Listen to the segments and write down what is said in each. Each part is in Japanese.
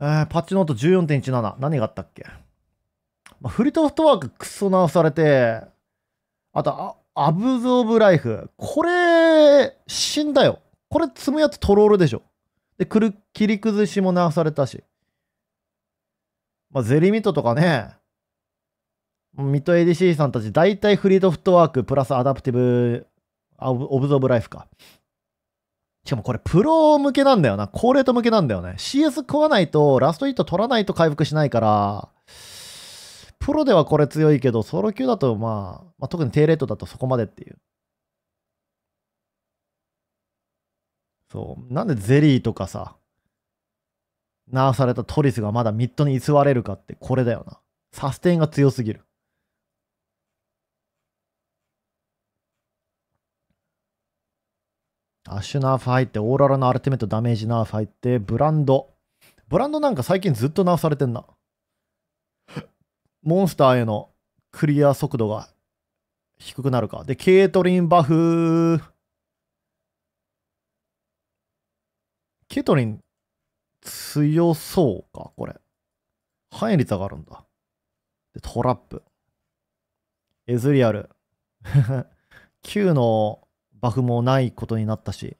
えー、パッチノート14.17。何があったっけ、まあ、フリートフットワーククソ直されて、あとア、アブズ・オブ・ライフ。これ、死んだよ。これ積むやつトロールでしょ。で、くる、切り崩しも直されたし。まあ、ゼリミットとかね、ミッド ADC さんたち、大体フリートフットワークプラスアダプティブ、オブズ・オブ・ライフか。しかもこれプロ向けなんだよな。高レート向けなんだよね。CS 食わないと、ラストヒット取らないと回復しないから、プロではこれ強いけど、ソロ級だと、まあ、まあ、特に低レートだとそこまでっていう。そう。なんでゼリーとかさ、ナーされたトリスがまだミッドに居座れるかってこれだよな。サステインが強すぎる。アッシュナーフ入って、オーララのアルティメットダメージナーフ入って、ブランド。ブランドなんか最近ずっとナーフされてんな。モンスターへのクリア速度が低くなるか。で、ケイトリンバフ。ケイトリン強そうか、これ。範囲率上がるんだ。で、トラップ。エズリアル。9 のバフもないことになったし、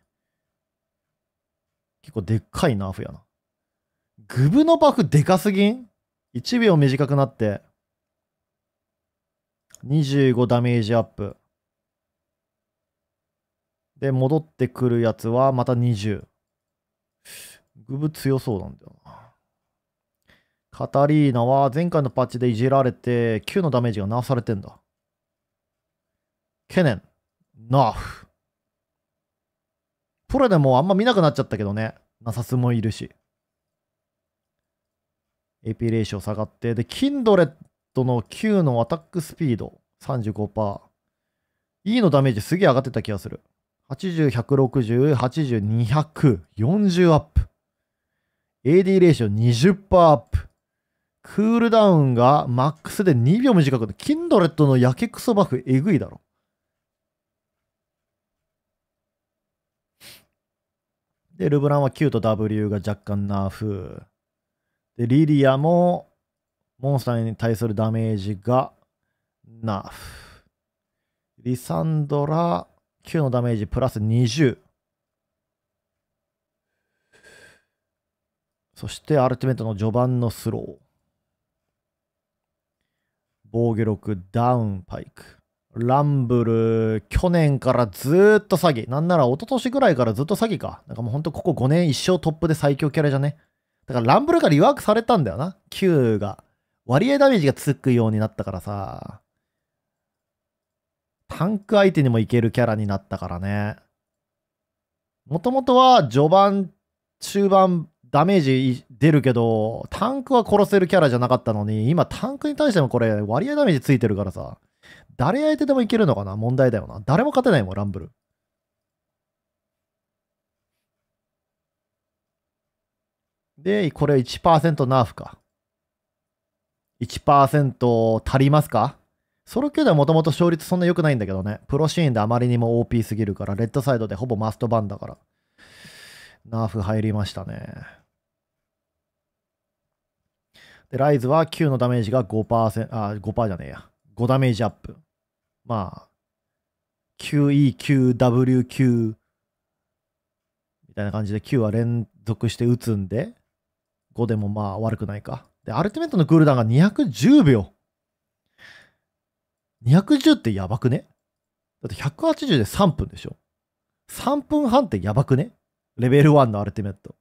結構でっかいナーフやな。グブのバフでかすぎん ?1 秒短くなって、25ダメージアップ。で、戻ってくるやつはまた20。グブ強そうなんだよな。カタリーナは前回のパッチでいじられて9のダメージがなされてんだ。ケネン、ナーフ。ソラでもあんま見なくなっちゃったけどね。ナサスもいるし。AP レーシオ下がって。で、キンドレットの9のアタックスピード35%。E のダメージすげえ上がってた気がする。80、160、80、200、40アップ。AD レーシオ20%アップ。クールダウンがマックスで2秒短くて、キンドレットのやけくそバフえぐいだろ。で、ルブランは Q と W が若干ナーフ。で、リリアもモンスターに対するダメージがナーフ。リサンドラ、Q のダメージプラス20。そしてアルティメットの序盤のスロー。防御力ダウンパイク。ランブル、去年からずっと詐欺。なんなら一昨年ぐらいからずっと詐欺か。なんかもうほんとここ5年一生トップで最強キャラじゃね。だからランブルがリワークされたんだよな。Q が。割合ダメージがつくようになったからさ。タンク相手にもいけるキャラになったからね。もともとは序盤、中盤、ダメージ出るけど、タンクは殺せるキャラじゃなかったのに、今タンクに対してもこれ割合ダメージついてるからさ。誰相手でもいけるのかな問題だよな。誰も勝てないもん、ランブル。で、これ1%ナーフか。1%足りますかソロ級ではもともと勝率そんな良くないんだけどね。プロシーンであまりにも OP すぎるから、レッドサイドでほぼマストバンだから。ナーフ入りましたね。で、ライズは9のダメージが5%、あ、5%じゃねえや。5ダメージアップ。まあ、QEQWQ みたいな感じで Q は連続して打つんで、5でもまあ悪くないか。で、アルティメットのクールダウンが210秒。210ってやばくねだって180で3分でしょ。3分半ってやばくねレベル1のアルティメット。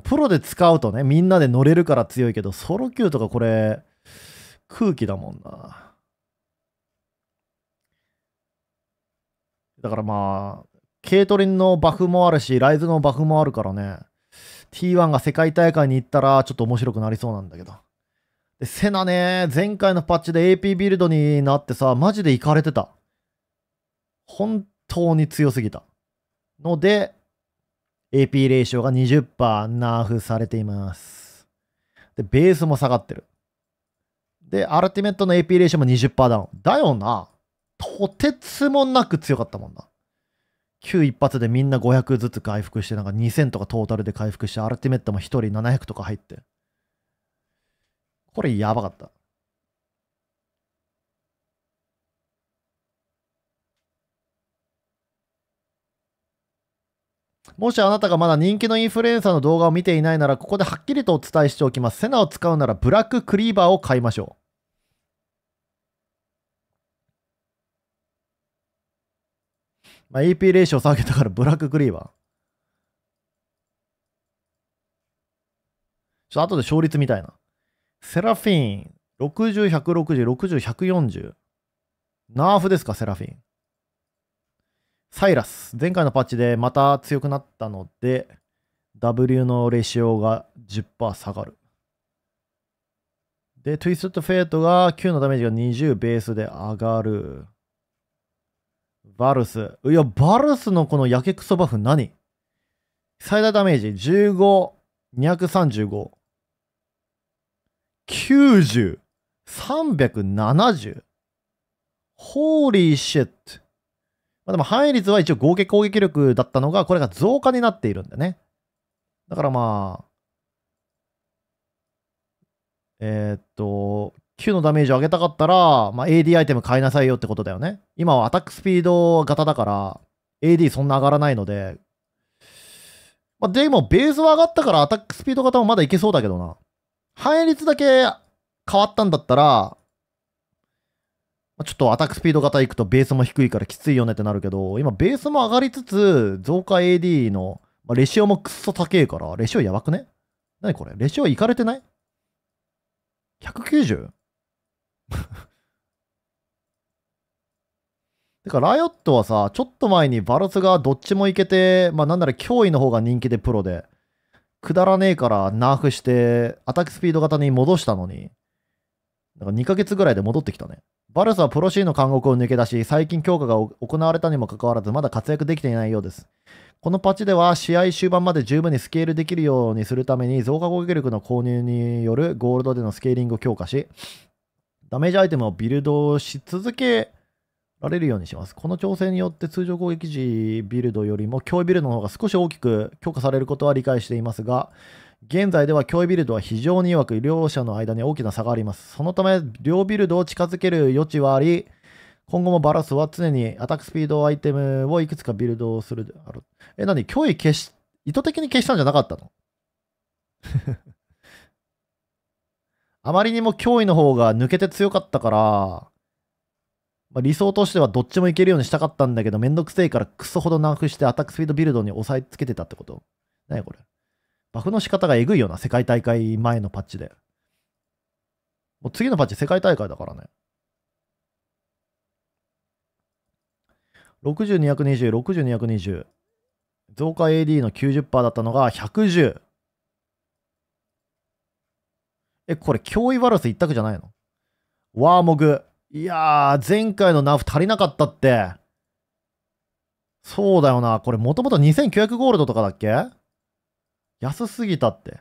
プロで使うとね、みんなで乗れるから強いけど、ソロ級とかこれ、空気だもんな。だからまあ、ケイトリンのバフもあるし、ライズのバフもあるからね、T1 が世界大会に行ったら、ちょっと面白くなりそうなんだけど。で、セナね、前回のパッチで AP ビルドになってさ、マジで行かれてた。本当に強すぎた。ので、AP レーションが20%ナーフされています。で、ベースも下がってる。で、アルティメットの AP レーションも20%ダウン。だよな。とてつもなく強かったもんな。Q 一発でみんな500ずつ回復して、なんか2000とかトータルで回復して、アルティメットも1人700とか入って。これやばかった。もしあなたがまだ人気のインフルエンサーの動画を見ていないなら、ここではっきりとお伝えしておきます。セナを使うならブラッククリーバーを買いましょう。まあ、AP レーション下げたからブラッククリーバー。ちょっと後で勝率みたいな。セラフィン、60、160、60、140。ナーフですか、セラフィン。サイラス、前回のパッチでまた強くなったので、W のレシオが10%下がる。で、トゥイストフェイトが9のダメージが20ベースで上がる。バルス。いや、バルスのこのやけくそバフ何最大ダメージ15、235、90、370。ホーリーシェット。まあ、でも範囲率は一応合計攻撃力だったのが、これが増加になっているんだね。だからまあ、えー、っと、9のダメージを上げたかったら、まあ、AD アイテム買いなさいよってことだよね。今はアタックスピード型だから、AD そんな上がらないので、まあ、でもベースは上がったからアタックスピード型もまだいけそうだけどな。配映率だけ変わったんだったら、ちょっとアタックスピード型いくとベースも低いからきついよねってなるけど、今ベースも上がりつつ、増加 AD の、まあ、レシオもくっそ高えから、レシオやばくね何これレシオいかれてない ?190? てか、ライオットはさ、ちょっと前にバルスがどっちもいけて、まあなんなら脅威の方が人気でプロで、くだらねえからナーフして、アタックスピード型に戻したのに、なんか2ヶ月ぐらいで戻ってきたね。バルスはプロシーの監獄を抜け出し、最近強化が行われたにもかかわらず、まだ活躍できていないようです。このパチでは、試合終盤まで十分にスケールできるようにするために、増加攻撃力の購入によるゴールドでのスケーリングを強化し、ダメージアイテムをビルドし続けられるようにします。この調整によって通常攻撃時ビルドよりも脅威ビルドの方が少し大きく強化されることは理解していますが、現在では脅威ビルドは非常に弱く、両者の間に大きな差があります。そのため、両ビルドを近づける余地はあり、今後もバラスは常にアタックスピードアイテムをいくつかビルドするである。え、なに脅威消し、意図的に消したんじゃなかったの あまりにも脅威の方が抜けて強かったから、まあ、理想としてはどっちもいけるようにしたかったんだけど、めんどくせえからクソほど難くしてアタックスピードビルドに押さえつけてたってこと何これバフの仕方がえぐいよな、世界大会前のパッチで。もう次のパッチ世界大会だからね。60,220、60,220。増加 AD の90%だったのが110。え、これ、脅威バラス一択じゃないのワーモグ。いやー、前回のナフ足りなかったって。そうだよな。これ、もともと2900ゴールドとかだっけ安すぎたって。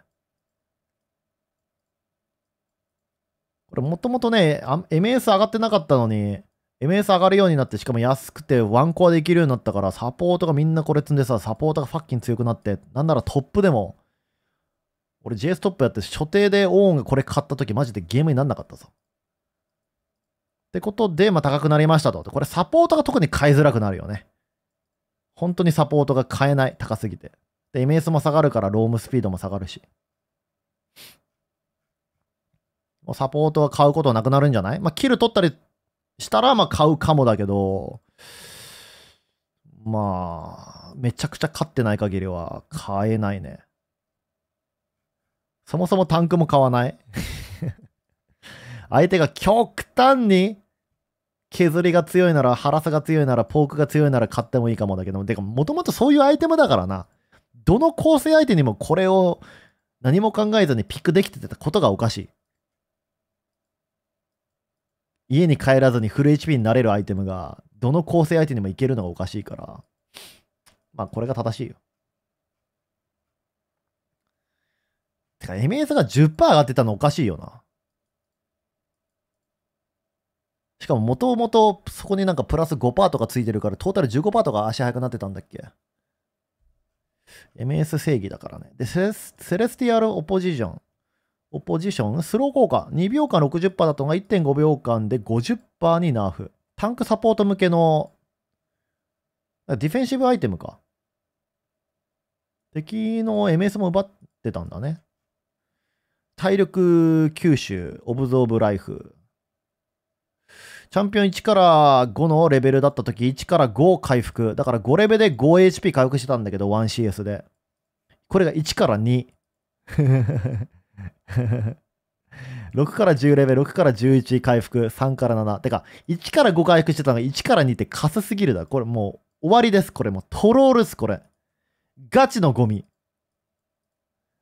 これもともとね、MS 上がってなかったのに、MS 上がるようになって、しかも安くてワンコアできるようになったから、サポートがみんなこれ積んでさ、サポートがファッキン強くなって、なんならトップでも、俺 JS トップやって所定でオーンがこれ買った時マジでゲームになんなかったぞ。ってことで、まあ、高くなりましたと。これサポートが特に買いづらくなるよね。本当にサポートが買えない。高すぎて。で、MS も下がるからロームスピードも下がるし。もうサポートは買うことなくなるんじゃないまあ、キル取ったりしたら、まあ、買うかもだけど、まあ、めちゃくちゃ勝ってない限りは買えないね。そもそもタンクも買わない 相手が極端に削りが強いなら、ハラスが強いなら、ポークが強いなら買ってもいいかもだけどてか、もともとそういうアイテムだからな。どの構成相手にもこれを何も考えずにピックできてたことがおかしい。家に帰らずにフル HP になれるアイテムが、どの構成相手にもいけるのがおかしいから、まあこれが正しいよ。てか MS が10%上がってたのおかしいよな。しかももともとそこになんかプラス5%とかついてるからトータル15%とか足速くなってたんだっけ MS 正義だからね。で、セレスティアルオポジション。オポジション、スロー効果。2秒間60%だとが1.5秒間で50%にナーフ。タンクサポート向けの、ディフェンシブアイテムか。敵の MS も奪ってたんだね。体力吸収、オブゾーブライフ。チャンピオン1から5のレベルだった時、1から5回復。だから5レベルで 5HP 回復してたんだけど、1CS で。これが1から2。6 から10レベル、6から11回復、3から7。てか、1から5回復してたのが1から2ってカスすぎるだ。これもう終わりです。これもうトロールす、これ。ガチのゴミ。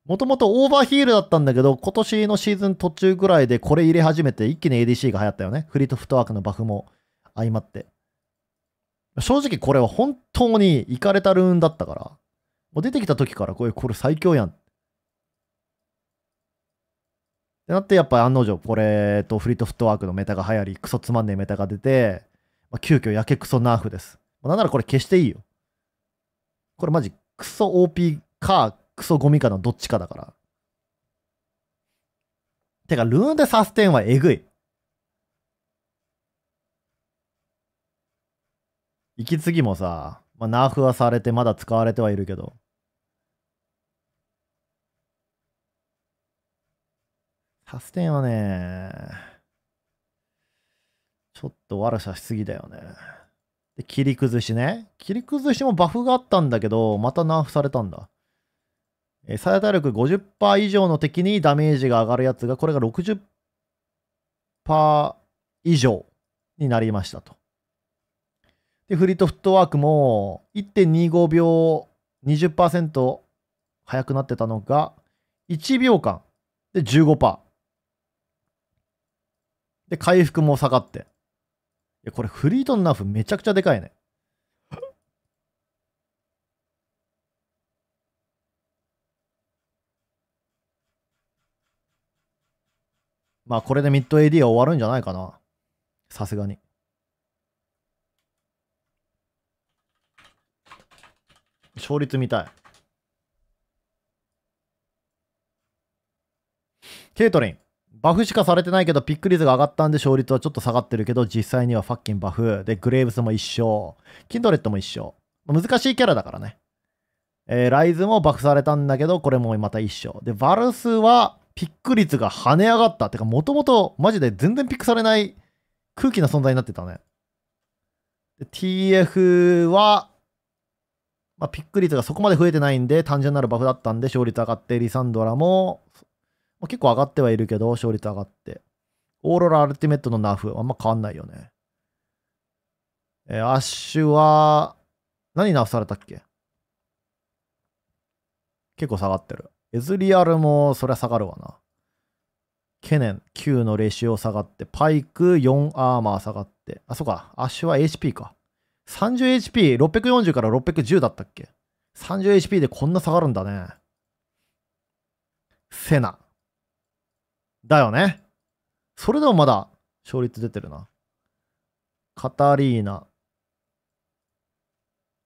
もともとオーバーヒールだったんだけど、今年のシーズン途中ぐらいでこれ入れ始めて、一気に ADC が流行ったよね。フリートフットワークのバフも相まって。正直これは本当にいかれたルーンだったから、もう出てきた時からこれ、これ最強やん。ってなって、やっぱ案の定、これとフリートフットワークのメタが流行り、クソつまんねえメタが出て、まあ、急遽やけくそナーフです。なんならこれ消していいよ。これマジクソ OP かクソゴミかのどっちかだから。てか、ルーンでサステンはえぐい。息継ぎもさ、まあ、ナーフはされてまだ使われてはいるけど。サステンはね、ちょっと悪さしすぎだよね。で、切り崩しね。切り崩しもバフがあったんだけど、またナーフされたんだ。最大力50%以上の敵にダメージが上がるやつが、これが60%以上になりましたと。で、フリートフットワークも1.25秒20%速くなってたのが、1秒間で15%。で、回復も下がって。これフリートのナフめちゃくちゃでかいね。まあこれでミッド AD は終わるんじゃないかな。さすがに。勝率見たい。ケイトリン。バフしかされてないけど、ピック率が上がったんで勝率はちょっと下がってるけど、実際にはファッキンバフ。で、グレーブスも一緒。キンドレットも一緒。難しいキャラだからね。えー、ライズもバフされたんだけど、これもまた一緒。で、バルスは、ピック率が跳ね上がった。てか、もともとマジで全然ピックされない空気な存在になってたね。TF は、まあ、ピック率がそこまで増えてないんで、単純なるバフだったんで、勝率上がって、リサンドラも、まあ、結構上がってはいるけど、勝率上がって。オーロラアルティメットのナフ、あんま変わんないよね。えー、アッシュは、何ナフされたっけ結構下がってる。エズリアルもそりゃ下がるわな。ケネン9のレシオ下がって、パイク4アーマー下がって、あ、そうか、アッシュは HP か。30HP、640から610だったっけ ?30HP でこんな下がるんだね。セナ。だよね。それでもまだ勝率出てるな。カタリーナ。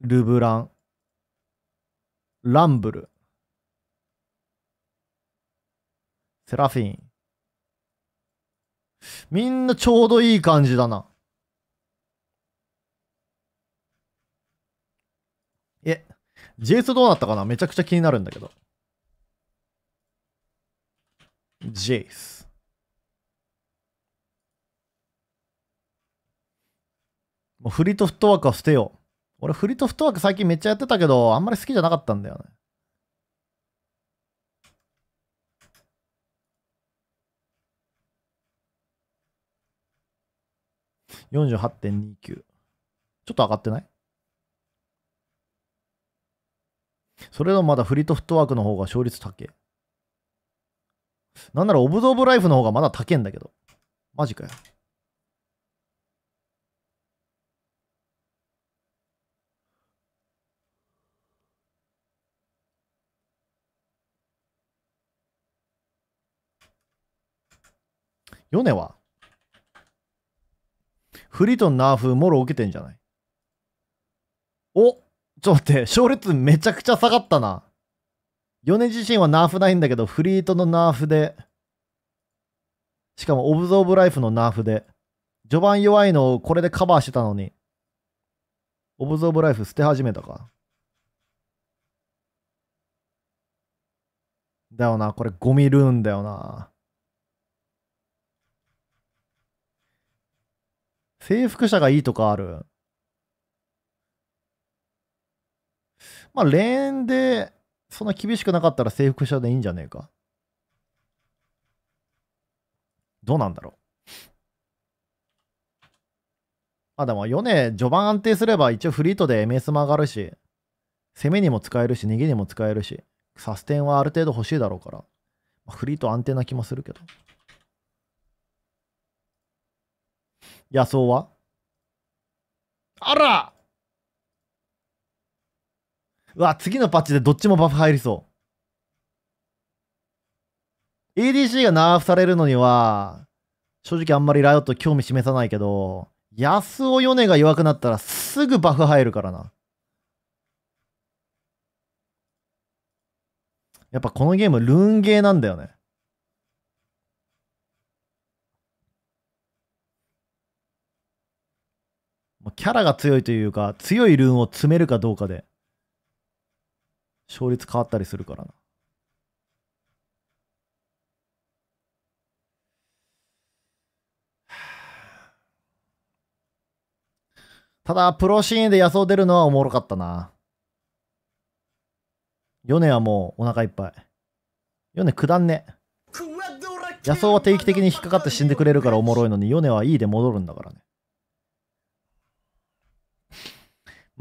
ルブラン。ランブル。セラフィン。みんなちょうどいい感じだな。え、ジェイスどうなったかなめちゃくちゃ気になるんだけど。ジェイス。もうフリートフットワークは捨てよう。俺リートフットワーク最近めっちゃやってたけど、あんまり好きじゃなかったんだよね。48.29。ちょっと上がってないそれでもまだフリートフットワークの方が勝率高え。なんならオブ・ド・オブ・ライフの方がまだ高えんだけど。マジかよ。ヨネはフリートンナーフもろ受けてんじゃないおちょっと待って、勝率めちゃくちゃ下がったな。米自身はナーフないんだけど、フリートのナーフで、しかもオブゾーブ・ライフのナーフで、序盤弱いのをこれでカバーしてたのに、オブゾーブ・ライフ捨て始めたか。だよな、これゴミルーンだよな。征服者がいいとかある。まあ、レーンで、そんな厳しくなかったら征服者でいいんじゃねえか。どうなんだろう。まあでも、ヨネ、序盤安定すれば一応フリートで MS も上がるし、攻めにも使えるし、逃げにも使えるし、サステンはある程度欲しいだろうから、まフリート安定な気もするけど。野草はあらうわ、次のパッチでどっちもバフ入りそう。ADC がナーフされるのには、正直あんまりライオット興味示さないけど、安尾ヨネが弱くなったらすぐバフ入るからな。やっぱこのゲームルーンゲーなんだよね。キャラが強いというか、強いルーンを詰めるかどうかで、勝率変わったりするからな。ただ、プロシーンで野草出るのはおもろかったな。ヨネはもうお腹いっぱい。ヨネくだんね。野草は定期的に引っかかって死んでくれるからおもろいのに、ヨネはいいで戻るんだからね。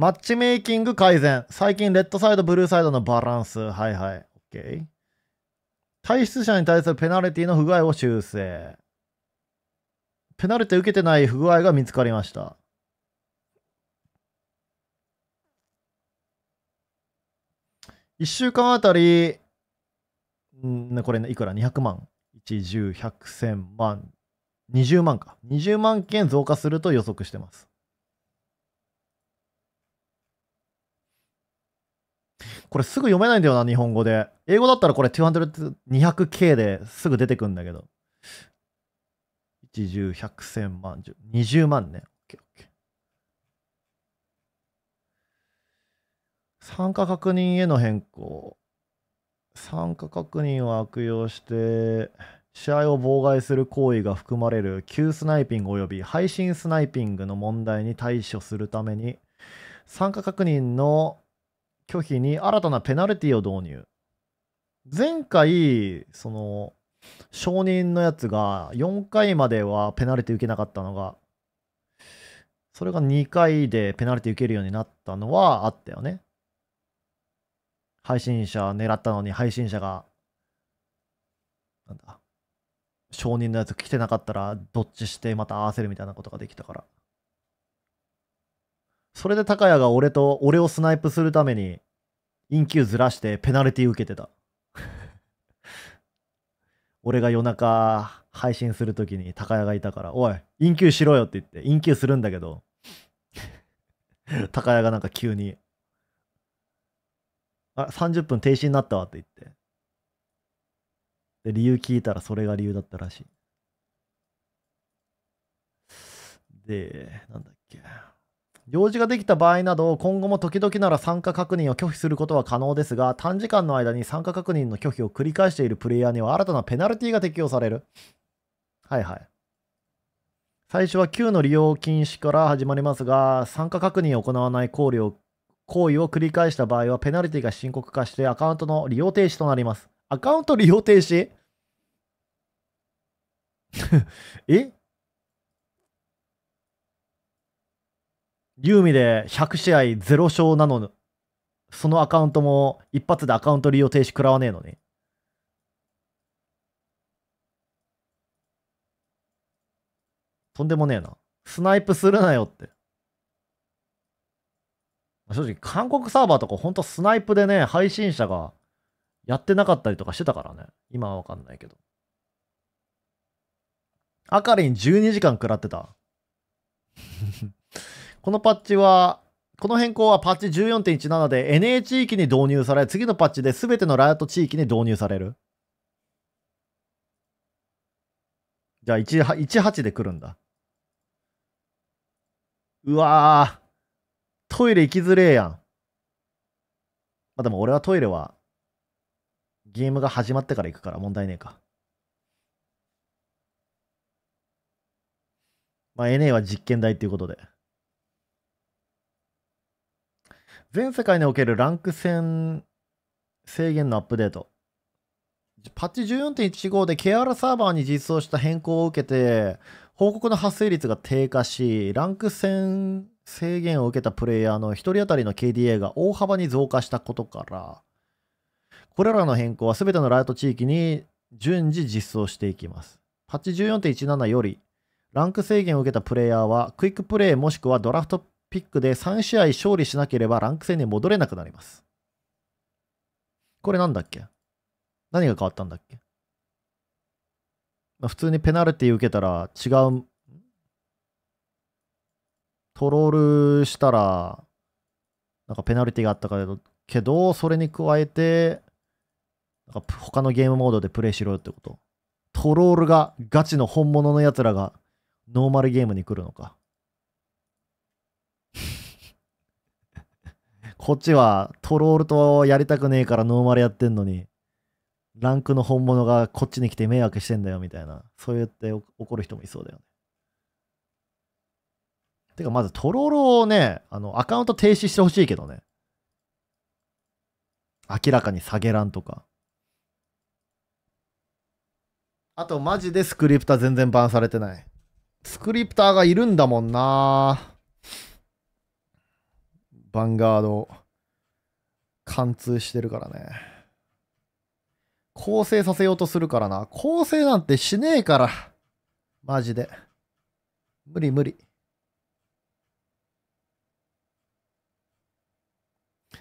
マッチメイキング改善。最近、レッドサイド、ブルーサイドのバランス。はいはい。OK。退出者に対するペナルティの不具合を修正。ペナルティ受けてない不具合が見つかりました。1週間あたり、んこれ、ね、いくら ?200 万。1、10、100、1000万。20万か。20万件増加すると予測してます。これすぐ読めないんだよな、日本語で。英語だったらこれ 200K ですぐ出てくんだけど。1、10、100、1000万、20万ね。OK、OK。参加確認への変更。参加確認を悪用して、試合を妨害する行為が含まれる急スナイピング及び配信スナイピングの問題に対処するために、参加確認の拒否に新たなペナルティを導入。前回、その、承認のやつが4回まではペナルティ受けなかったのが、それが2回でペナルティ受けるようになったのはあったよね。配信者狙ったのに配信者が、なんだ、承認のやつ来てなかったらどっちしてまた合わせるみたいなことができたから。それで高谷が俺と、俺をスナイプするために、インキューずらしてペナルティ受けてた。俺が夜中配信するときに高谷がいたから、おい、インキューしろよって言って、インキューするんだけど、高谷がなんか急に、あ、30分停止になったわって言って。で、理由聞いたらそれが理由だったらしい。で、なんだっけ。用事ができた場合など、今後も時々なら参加確認を拒否することは可能ですが、短時間の間に参加確認の拒否を繰り返しているプレイヤーには新たなペナルティが適用される。はいはい。最初は9の利用禁止から始まりますが、参加確認を行わない考慮を行為を繰り返した場合はペナルティが深刻化してアカウントの利用停止となります。アカウント利用停止 えユーミで100試合0勝なの、そのアカウントも一発でアカウント利用停止食らわねえのに。とんでもねえな。スナイプするなよって。正直、韓国サーバーとかほんとスナイプでね、配信者がやってなかったりとかしてたからね。今はわかんないけど。あかりん12時間食らってた。このパッチは、この変更はパッチ14.17で NA 地域に導入され、次のパッチで全てのライト地域に導入される。じゃあ18で来るんだ。うわぁ。トイレ行きづれえやん。まあでも俺はトイレはゲームが始まってから行くから問題ねえか。まあ NA は実験台っていうことで。全世界におけるランク戦制限のアップデート。パッチ14.15で KR サーバーに実装した変更を受けて、報告の発生率が低下し、ランク戦制限を受けたプレイヤーの1人当たりの KDA が大幅に増加したことから、これらの変更は全てのライト地域に順次実装していきます。パッチ14.17より、ランク制限を受けたプレイヤーは、クイックプレイもしくはドラフトピックで3試合勝利しなければランク戦に戻れなくなります。これなんだっけ何が変わったんだっけ、まあ、普通にペナルティ受けたら違う、トロールしたら、なんかペナルティがあったけど、けどそれに加えて、なんか他のゲームモードでプレイしろよってこと。トロールがガチの本物のやつらがノーマルゲームに来るのか。こっちはトロールとやりたくねえからノーマルやってんのに、ランクの本物がこっちに来て迷惑してんだよみたいな、そうやって怒る人もいそうだよね。てか、まずトロールをね、あの、アカウント停止してほしいけどね。明らかに下げらんとか。あと、マジでスクリプター全然バンされてない。スクリプターがいるんだもんなヴァンガード貫通してるからね構成させようとするからな構成なんてしねえからマジで無理無理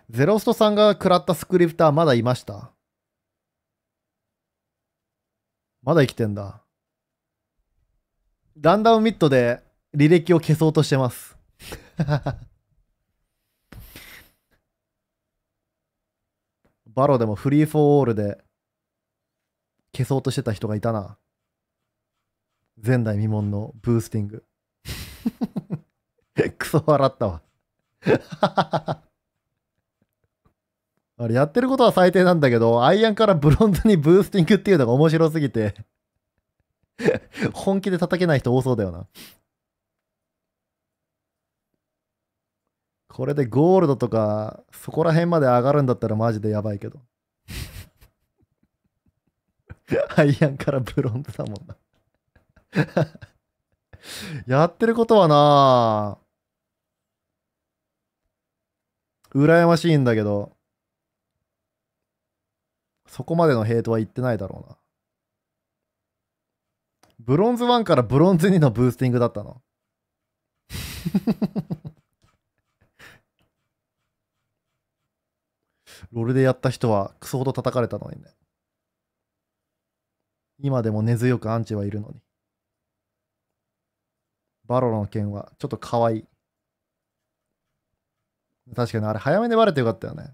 ゼロストさんが食らったスクリプターまだいましたまだ生きてんだ。ランダムミットで履歴を消そうとしてます。バロでもフリーフォーオールで消そうとしてた人がいたな。前代未聞のブースティング。クソ笑ったわ あれやってることは最低なんだけど、アイアンからブロンズにブースティングっていうのが面白すぎて本気で叩けない人多そうだよなこれでゴールドとか、そこら辺まで上がるんだったらマジでやばいけど。アイアンからブロンズだもんな やってることはな羨ましいんだけど、そこまでのヘイトは言ってないだろうな。ブロンズ1からブロンズ2のブースティングだったのロールでやった人はクソほど叩かれたのにね。今でも根強くアンチはいるのに。バロの件はちょっと可愛い。確かにあれ早めでバレてよかったよね。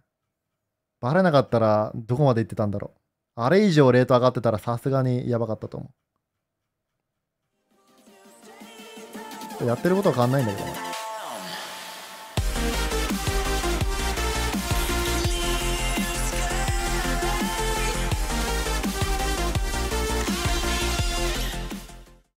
バレなかったらどこまで行ってたんだろう。あれ以上レート上がってたらさすがにやばかったと思う。やってることは変わんないんだけどな。